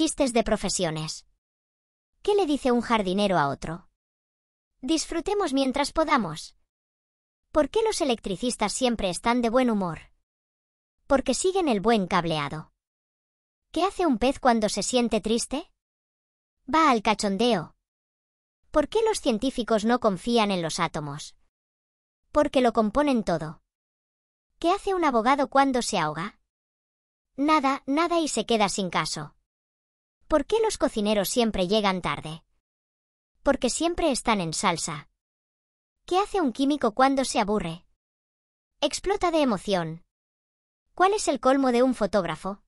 Chistes de profesiones. ¿Qué le dice un jardinero a otro? Disfrutemos mientras podamos. ¿Por qué los electricistas siempre están de buen humor? Porque siguen el buen cableado. ¿Qué hace un pez cuando se siente triste? Va al cachondeo. ¿Por qué los científicos no confían en los átomos? Porque lo componen todo. ¿Qué hace un abogado cuando se ahoga? Nada, nada y se queda sin caso. ¿Por qué los cocineros siempre llegan tarde? Porque siempre están en salsa. ¿Qué hace un químico cuando se aburre? Explota de emoción. ¿Cuál es el colmo de un fotógrafo?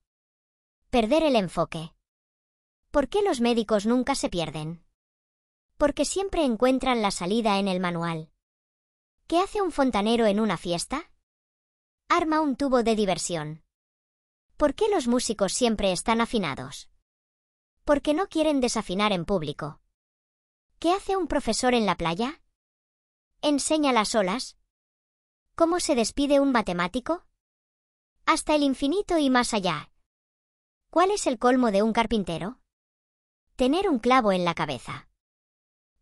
Perder el enfoque. ¿Por qué los médicos nunca se pierden? Porque siempre encuentran la salida en el manual. ¿Qué hace un fontanero en una fiesta? Arma un tubo de diversión. ¿Por qué los músicos siempre están afinados? qué no quieren desafinar en público. ¿Qué hace un profesor en la playa? ¿Enseña las olas? ¿Cómo se despide un matemático? Hasta el infinito y más allá. ¿Cuál es el colmo de un carpintero? Tener un clavo en la cabeza.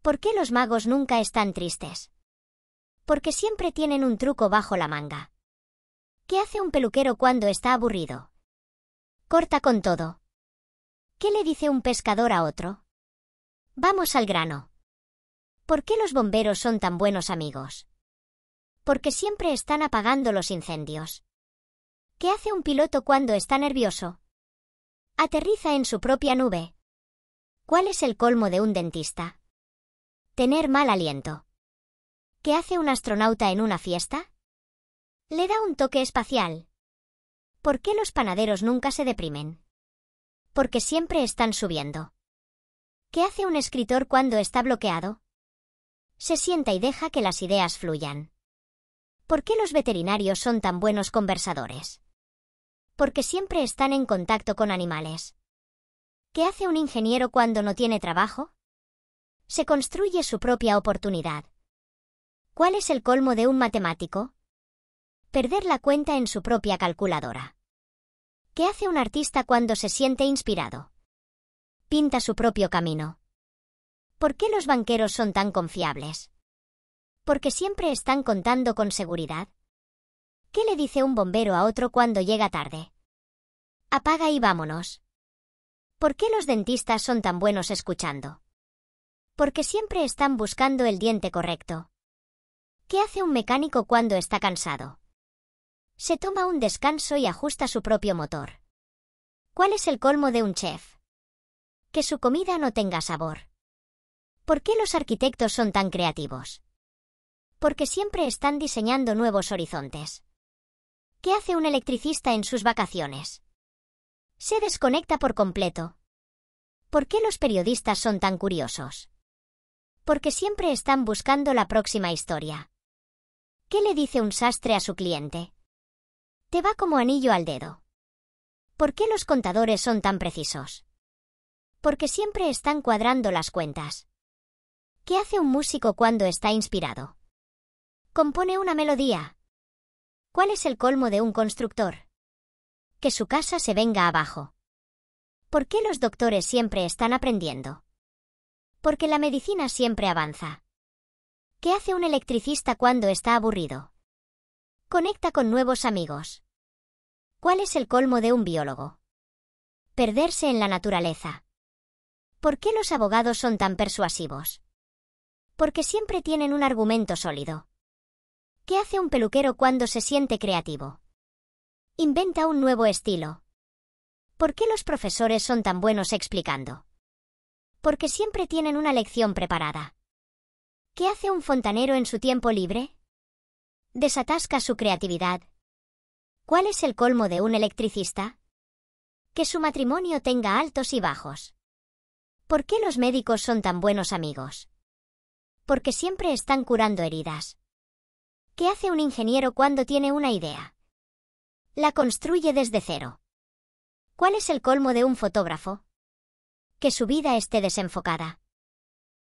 ¿Por qué los magos nunca están tristes? Porque siempre tienen un truco bajo la manga. ¿Qué hace un peluquero cuando está aburrido? Corta con todo. ¿Qué le dice un pescador a otro? Vamos al grano. ¿Por qué los bomberos son tan buenos amigos? Porque siempre están apagando los incendios. ¿Qué hace un piloto cuando está nervioso? Aterriza en su propia nube. ¿Cuál es el colmo de un dentista? Tener mal aliento. ¿Qué hace un astronauta en una fiesta? Le da un toque espacial. ¿Por qué los panaderos nunca se deprimen? porque siempre están subiendo. ¿Qué hace un escritor cuando está bloqueado? Se sienta y deja que las ideas fluyan. ¿Por qué los veterinarios son tan buenos conversadores? Porque siempre están en contacto con animales. ¿Qué hace un ingeniero cuando no tiene trabajo? Se construye su propia oportunidad. ¿Cuál es el colmo de un matemático? Perder la cuenta en su propia calculadora. ¿Qué hace un artista cuando se siente inspirado? Pinta su propio camino. ¿Por qué los banqueros son tan confiables? Porque siempre están contando con seguridad. ¿Qué le dice un bombero a otro cuando llega tarde? Apaga y vámonos. ¿Por qué los dentistas son tan buenos escuchando? Porque siempre están buscando el diente correcto. ¿Qué hace un mecánico cuando está cansado? se toma un descanso y ajusta su propio motor. ¿Cuál es el colmo de un chef? Que su comida no tenga sabor. ¿Por qué los arquitectos son tan creativos? Porque siempre están diseñando nuevos horizontes. ¿Qué hace un electricista en sus vacaciones? Se desconecta por completo. ¿Por qué los periodistas son tan curiosos? Porque siempre están buscando la próxima historia. ¿Qué le dice un sastre a su cliente? te va como anillo al dedo. ¿Por qué los contadores son tan precisos? Porque siempre están cuadrando las cuentas. ¿Qué hace un músico cuando está inspirado? Compone una melodía. ¿Cuál es el colmo de un constructor? Que su casa se venga abajo. ¿Por qué los doctores siempre están aprendiendo? Porque la medicina siempre avanza. ¿Qué hace un electricista cuando está aburrido? Conecta con nuevos amigos. ¿Cuál es el colmo de un biólogo? Perderse en la naturaleza. ¿Por qué los abogados son tan persuasivos? Porque siempre tienen un argumento sólido. ¿Qué hace un peluquero cuando se siente creativo? Inventa un nuevo estilo. ¿Por qué los profesores son tan buenos explicando? Porque siempre tienen una lección preparada. ¿Qué hace un fontanero en su tiempo libre? desatasca su creatividad. ¿Cuál es el colmo de un electricista? Que su matrimonio tenga altos y bajos. ¿Por qué los médicos son tan buenos amigos? Porque siempre están curando heridas. ¿Qué hace un ingeniero cuando tiene una idea? La construye desde cero. ¿Cuál es el colmo de un fotógrafo? Que su vida esté desenfocada.